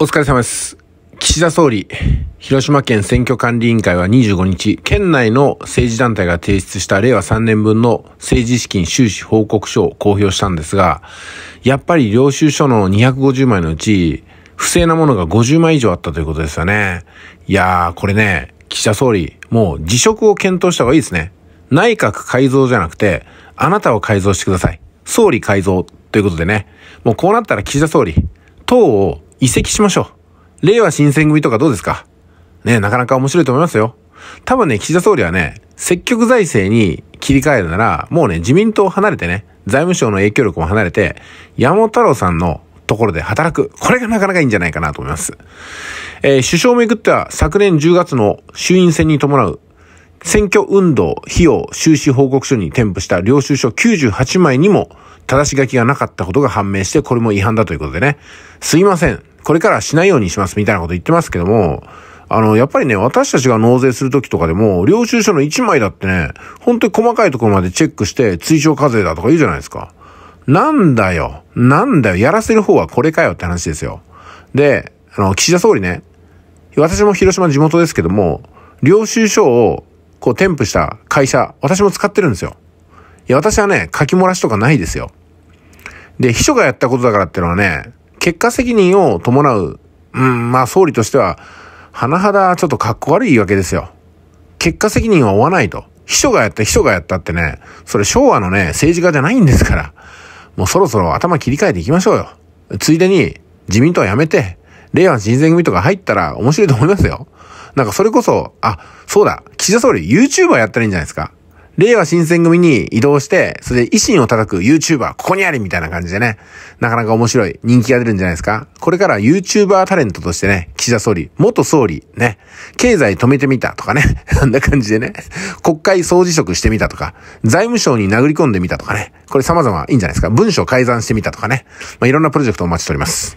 お疲れ様です。岸田総理、広島県選挙管理委員会は25日、県内の政治団体が提出した令和3年分の政治資金収支報告書を公表したんですが、やっぱり領収書の250枚のうち、不正なものが50枚以上あったということですよね。いやー、これね、岸田総理、もう辞職を検討した方がいいですね。内閣改造じゃなくて、あなたを改造してください。総理改造ということでね、もうこうなったら岸田総理、党を移籍しましょう。令和新選組とかどうですかねなかなか面白いと思いますよ。多分ね、岸田総理はね、積極財政に切り替えるなら、もうね、自民党を離れてね、財務省の影響力も離れて、山本太郎さんのところで働く。これがなかなかいいんじゃないかなと思います。えー、首相をめぐっては昨年10月の衆院選に伴う選挙運動費用収支報告書に添付した領収書98枚にも正し書きがなかったことが判明して、これも違反だということでね。すいません。これからはしないようにしますみたいなこと言ってますけども、あの、やっぱりね、私たちが納税するときとかでも、領収書の1枚だってね、本当に細かいところまでチェックして、追徴課税だとか言うじゃないですか。なんだよ。なんだよ。やらせる方はこれかよって話ですよ。で、あの、岸田総理ね、私も広島地元ですけども、領収書を、こう、添付した会社、私も使ってるんですよ。いや、私はね、書き漏らしとかないですよ。で、秘書がやったことだからってのはね、結果責任を伴う、うん、まあ総理としては、甚だちょっとかっこ悪い言い訳ですよ。結果責任は負わないと。秘書がやった、秘書がやったってね、それ昭和のね、政治家じゃないんですから、もうそろそろ頭切り替えていきましょうよ。ついでに、自民党はやめて、令和人選組とか入ったら面白いと思いますよ。なんかそれこそ、あ、そうだ、岸田総理 YouTuber やったらいいんじゃないですか。令和新選組に移動して、それで維新を叩く YouTuber、ここにありみたいな感じでね、なかなか面白い人気が出るんじゃないですか。これから YouTuber タレントとしてね、岸田総理、元総理、ね、経済止めてみたとかね、あ んな感じでね、国会総辞職してみたとか、財務省に殴り込んでみたとかね、これ様々いいんじゃないですか。文書改ざんしてみたとかね、まあ、いろんなプロジェクトをお待ちしております。